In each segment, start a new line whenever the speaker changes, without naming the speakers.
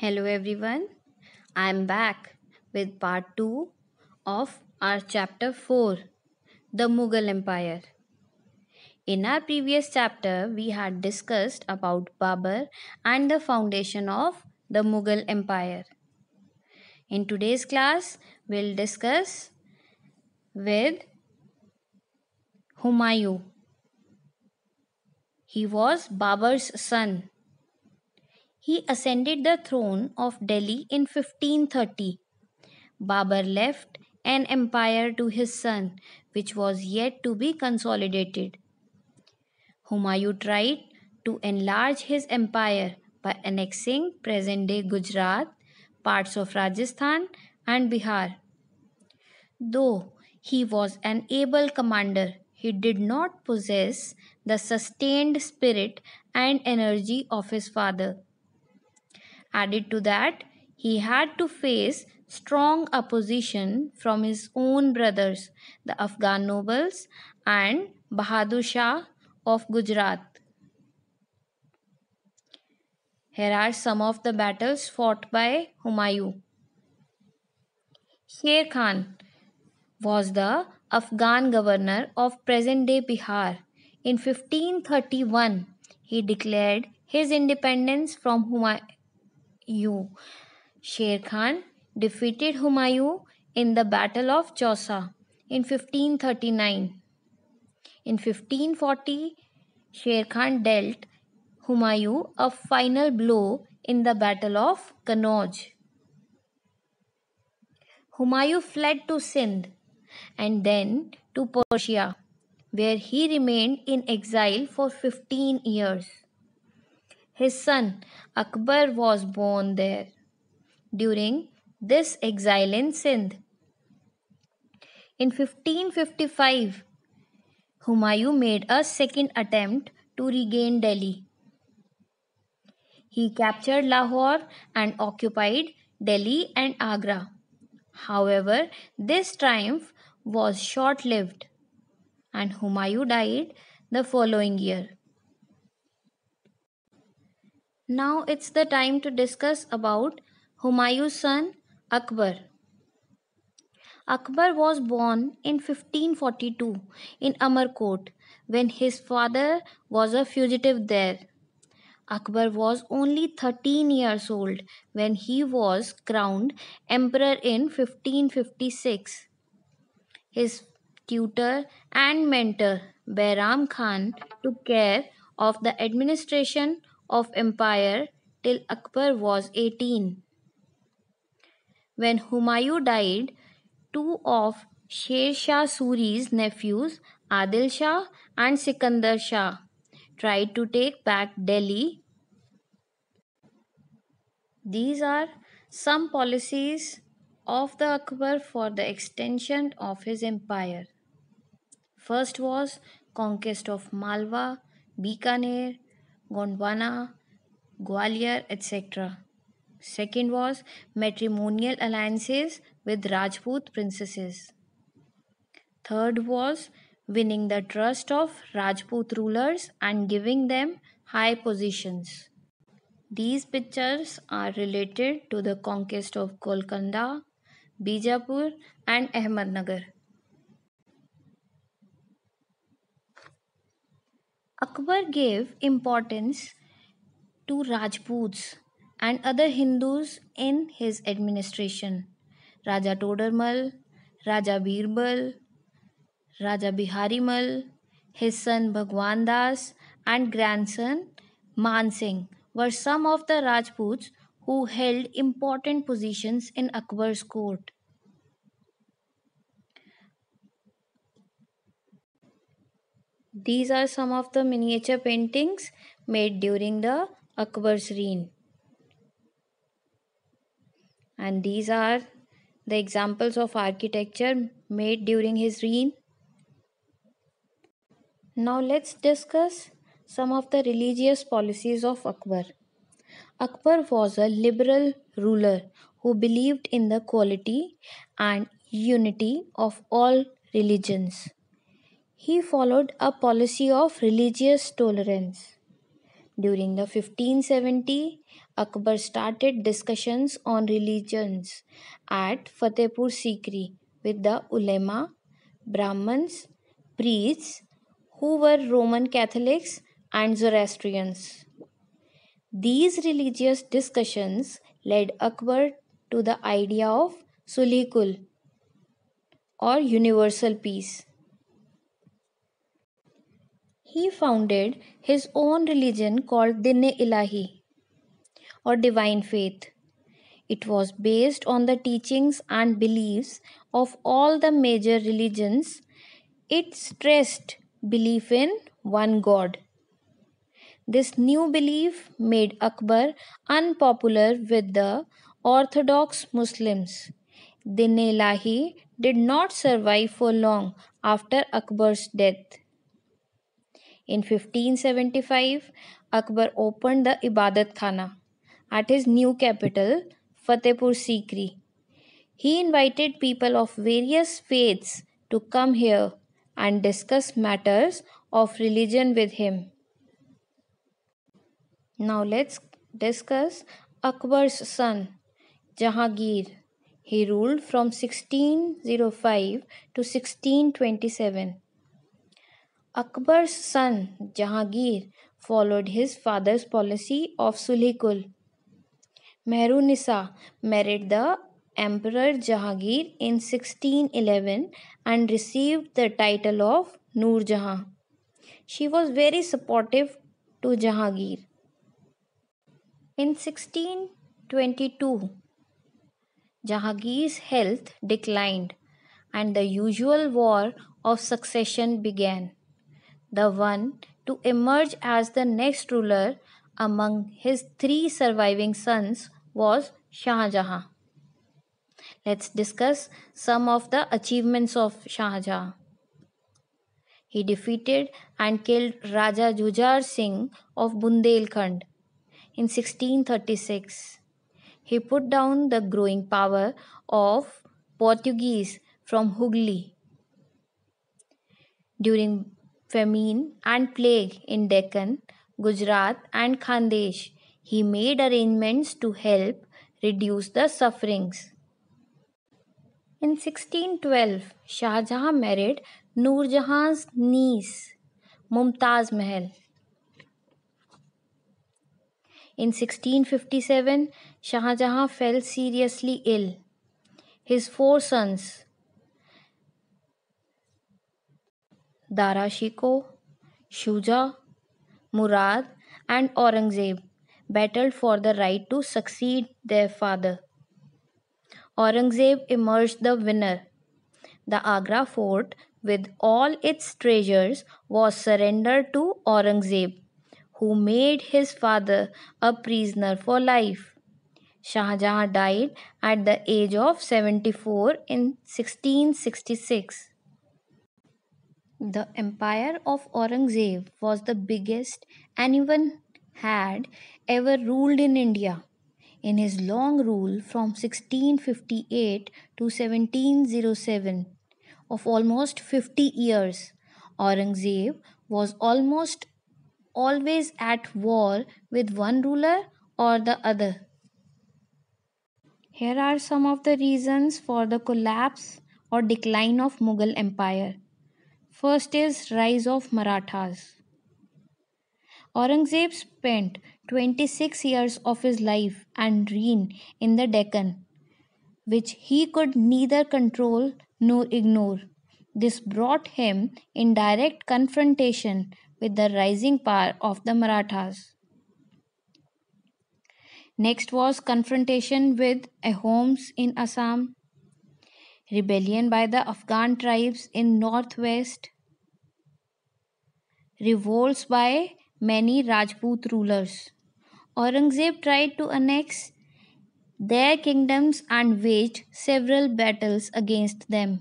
Hello everyone, I am back with part 2 of our chapter 4 The Mughal Empire. In our previous chapter, we had discussed about Babur and the foundation of the Mughal Empire. In today's class, we'll discuss with Humayun. He was Babur's son he ascended the throne of Delhi in 1530. Babar left an empire to his son, which was yet to be consolidated. Humayu tried to enlarge his empire by annexing present day Gujarat, parts of Rajasthan, and Bihar. Though he was an able commander, he did not possess the sustained spirit and energy of his father. Added to that, he had to face strong opposition from his own brothers, the Afghan nobles, and Bahadur Shah of Gujarat. Here are some of the battles fought by Humayun. Sher Khan was the Afghan governor of present day Bihar. In 1531, he declared his independence from Humayun you. Sher Khan defeated Humayun in the Battle of Chosa in 1539. In 1540, Sher Khan dealt Humayun a final blow in the Battle of Kanauj. Humayun fled to Sindh and then to Persia, where he remained in exile for 15 years. His son Akbar was born there. During this exile in Sindh. In 1555, Humayun made a second attempt to regain Delhi. He captured Lahore and occupied Delhi and Agra. However, this triumph was short lived and Humayun died the following year. Now it's the time to discuss about Humayun's son Akbar. Akbar was born in 1542 in Amarkot when his father was a fugitive there. Akbar was only 13 years old when he was crowned emperor in 1556. His tutor and mentor Bairam Khan took care of the administration of empire till Akbar was 18. When Humayun died, two of Sher Shah Suri's nephews, Adil Shah and Sikandar Shah, tried to take back Delhi. These are some policies of the Akbar for the extension of his empire. First was conquest of Malwa, Bikaner, Gondwana, Gwalior, etc. Second was matrimonial alliances with Rajput princesses. Third was winning the trust of Rajput rulers and giving them high positions. These pictures are related to the conquest of Golconda, Bijapur, and Ahmednagar. Akbar gave importance to Rajputs and other Hindus in his administration. Raja Todarmal, Raja Birbal, Raja Biharimal, his son Bhagwan Das, and grandson Man Singh were some of the Rajputs who held important positions in Akbar's court. These are some of the miniature paintings made during the Akbar's reign. And these are the examples of architecture made during his reign. Now let's discuss some of the religious policies of Akbar. Akbar was a liberal ruler who believed in the quality and unity of all religions he followed a policy of religious tolerance. During the 1570, Akbar started discussions on religions at Fatehpur Sikri with the ulema, Brahmins, priests who were Roman Catholics and Zoroastrians. These religious discussions led Akbar to the idea of Sulikul or universal peace he founded his own religion called Din Ilahi or divine faith. It was based on the teachings and beliefs of all the major religions. It stressed belief in one God. This new belief made Akbar unpopular with the Orthodox Muslims. Din Ilahi did not survive for long after Akbar's death. In 1575, Akbar opened the Ibadat Khana at his new capital, Fatehpur Sikri. He invited people of various faiths to come here and discuss matters of religion with him. Now let's discuss Akbar's son, Jahangir. He ruled from 1605 to 1627. Akbar's son Jahangir followed his father's policy of Sulhikul. Mehrunisa married the Emperor Jahangir in 1611 and received the title of Nur Jahan. She was very supportive to Jahangir. In 1622, Jahangir's health declined and the usual war of succession began the one to emerge as the next ruler among his three surviving sons was Shah Jahan. Let's discuss some of the achievements of Shah Jahan. He defeated and killed Raja Jujar Singh of Bundelkhand in 1636. He put down the growing power of Portuguese from Hooghly. During famine, and plague in Deccan, Gujarat, and Khandesh. He made arrangements to help reduce the sufferings. In 1612, Shah Jahan married Nur Jahan's niece, Mumtaz Mahal. In 1657, Shah Jahan fell seriously ill. His four sons, Dara Shikoh, Shuja, Murad, and Aurangzeb battled for the right to succeed their father. Aurangzeb emerged the winner. The Agra fort, with all its treasures, was surrendered to Aurangzeb, who made his father a prisoner for life. Shah Jahan died at the age of 74 in 1666. The empire of Aurangzeb was the biggest anyone had ever ruled in India. In his long rule from 1658 to 1707, of almost 50 years, Aurangzeb was almost always at war with one ruler or the other. Here are some of the reasons for the collapse or decline of Mughal Empire. First is Rise of Marathas. Aurangzeb spent 26 years of his life and reign in the Deccan, which he could neither control nor ignore. This brought him in direct confrontation with the rising power of the Marathas. Next was confrontation with Ahoms in Assam rebellion by the Afghan tribes in northwest, revolts by many Rajput rulers. Aurangzeb tried to annex their kingdoms and waged several battles against them.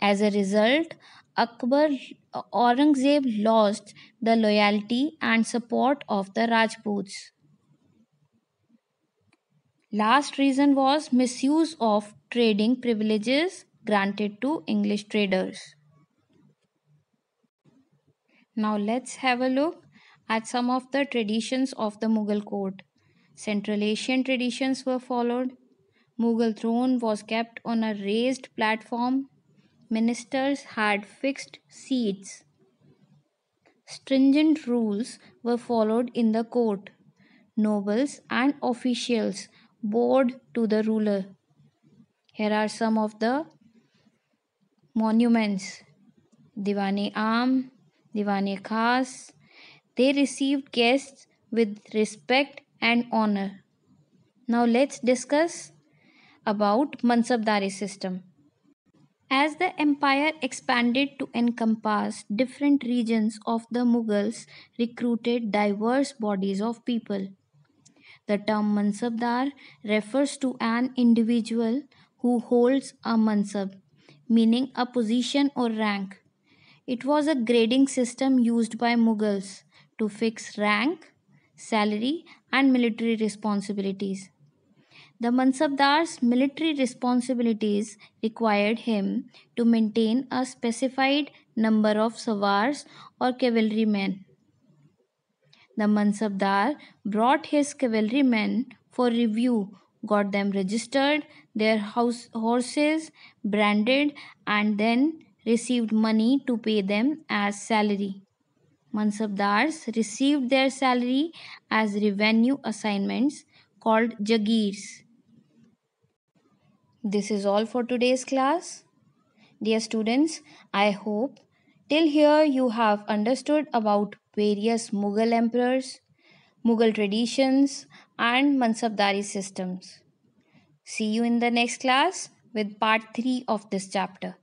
As a result, Akbar Aurangzeb lost the loyalty and support of the Rajputs. Last reason was misuse of trading privileges granted to English traders. Now let's have a look at some of the traditions of the Mughal court. Central Asian traditions were followed. Mughal throne was kept on a raised platform. Ministers had fixed seats. Stringent rules were followed in the court. Nobles and officials board to the ruler. Here are some of the monuments Diwani Am, Diwani Khas. They received guests with respect and honor. Now let's discuss about Mansabdari system. As the empire expanded to encompass different regions of the Mughals recruited diverse bodies of people. The term mansabdar refers to an individual who holds a mansab, meaning a position or rank. It was a grading system used by Mughals to fix rank, salary, and military responsibilities. The Mansabdar's military responsibilities required him to maintain a specified number of sawars or cavalrymen the Mansabdar brought his cavalrymen for review, got them registered, their house, horses branded, and then received money to pay them as salary. Mansabdars received their salary as revenue assignments called jagirs. This is all for today's class. Dear students, I hope till here you have understood about various Mughal emperors, Mughal traditions, and Mansabdari systems. See you in the next class with part 3 of this chapter.